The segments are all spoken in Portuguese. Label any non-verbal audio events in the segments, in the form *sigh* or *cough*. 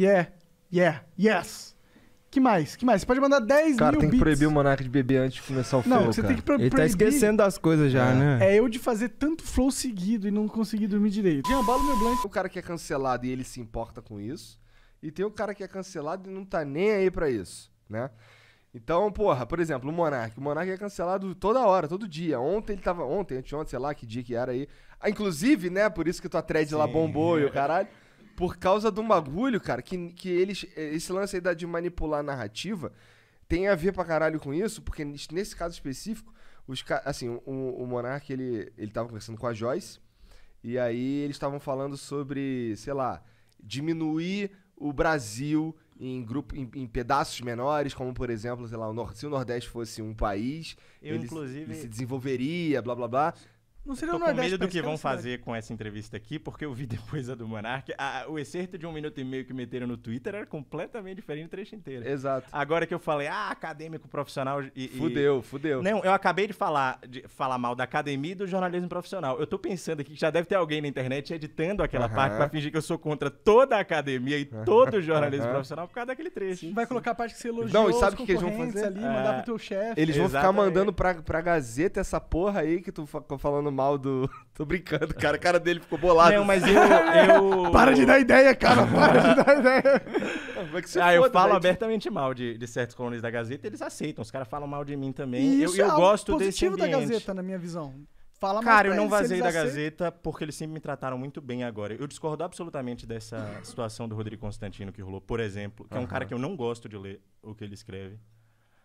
Yeah, yeah, yes. Que mais? Que mais? Você pode mandar 10 cara, mil tem que beats. proibir o Monark de beber antes de começar o flow, Não, você cara. tem que pro Ele tá proibir... tá esquecendo das coisas já, é. né? É eu de fazer tanto flow seguido e não conseguir dormir direito. Gambalo meu blank. O cara que é cancelado e ele se importa com isso. E tem o cara que é cancelado e não tá nem aí pra isso, né? Então, porra, por exemplo, o Monark. O Monark é cancelado toda hora, todo dia. Ontem ele tava... Ontem, anteontem, sei lá que dia que era aí. Ah, inclusive, né? Por isso que tua thread Sim. lá bombou e o caralho. Por causa de um bagulho, cara, que, que eles. Esse lance aí da, de manipular a narrativa tem a ver pra caralho com isso, porque nesse caso específico, os assim, o, o Monark, ele, ele tava conversando com a Joyce, e aí eles estavam falando sobre, sei lá, diminuir o Brasil em, grupo, em, em, pedaços menores, como por exemplo, sei lá, o Nord, se o Nordeste fosse um país, eu, ele, ele, se desenvolveria, blá blá blá. Não seria Tô com medo do que vão fazer com essa entrevista aqui, porque eu vi *laughs* depois a do Monark. A, o excerto de um minuto e meio que meteram no Twitter era completamente diferente do trecho inteiro. Exato. Agora que eu falei, ah, acadêmico, profissional e... Fudeu, e... fudeu. Não, eu acabei de falar, de falar mal da academia e do jornalismo profissional. Eu tô pensando aqui que já deve ter alguém na internet editando aquela uh -huh. parte pra fingir que eu sou contra toda a academia e todo o jornalismo uh -huh. profissional por causa daquele trecho. Sim, Vai sim. colocar a parte que você elogiou Não, e sabe o que, eles vão fazer? Ali, é... mandar pro teu chefe. Eles Exatamente. vão ficar mandando pra, pra Gazeta essa porra aí que tu falando falando mal do. *laughs* Tô brincando, cara. A cara dele ficou bolado. Não, mas eu. eu... *laughs* para de dar ideia, cara. Para de dar ideia. Como é que você ah, eu falo abertamente mal de, de certos colunistas da Gazeta, eles aceitam. Os caras falam mal de mim também. E isso eu, eu é gosto positivo desse ambiente. da Gazeta, na minha visão. Fala Cara, eu não vazei da Gazeta porque eles sempre me trataram muito bem agora. Eu discordo absolutamente dessa situação do Rodrigo Constantino que rolou, por exemplo, que é um cara que eu não gosto de ler o que ele escreve.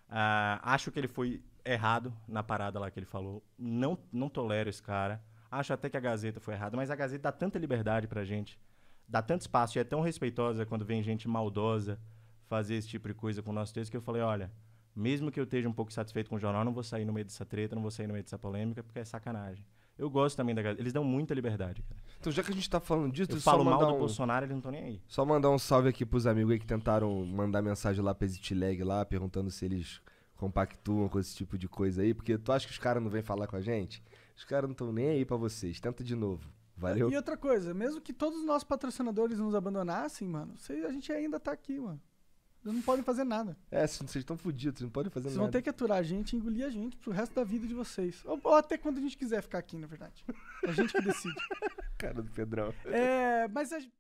Uh, acho que ele foi errado na parada lá que ele falou. Não, não tolero esse cara. Acho até que a Gazeta foi errada, mas a Gazeta dá tanta liberdade pra gente, dá tanto espaço e é tão respeitosa quando vem gente maldosa fazer esse tipo de coisa com o nosso texto que eu falei: olha, mesmo que eu esteja um pouco satisfeito com o jornal, não vou sair no meio dessa treta, não vou sair no meio dessa polêmica, porque é sacanagem. Eu gosto também da galera. Eles dão muita liberdade, cara. Então, já que a gente tá falando disso, eu falo mal do um... Bolsonaro, eles não estão nem aí. Só mandar um salve aqui pros amigos aí que tentaram mandar mensagem lá pra Exitlag lá, perguntando se eles compactuam com esse tipo de coisa aí, porque tu acha que os caras não vêm falar com a gente? Os caras não estão nem aí para vocês. Tenta de novo. Valeu. E outra coisa, mesmo que todos os nossos patrocinadores nos abandonassem, mano, a gente ainda tá aqui, mano. Eles não podem fazer nada. É, vocês estão fodidos, não podem fazer vocês nada. Vocês vão ter que aturar a gente e engolir a gente pro resto da vida de vocês. Ou, ou, até quando a gente quiser ficar aqui, na verdade. a gente que decide. *laughs* Cara do Pedrão. É, mas a gente.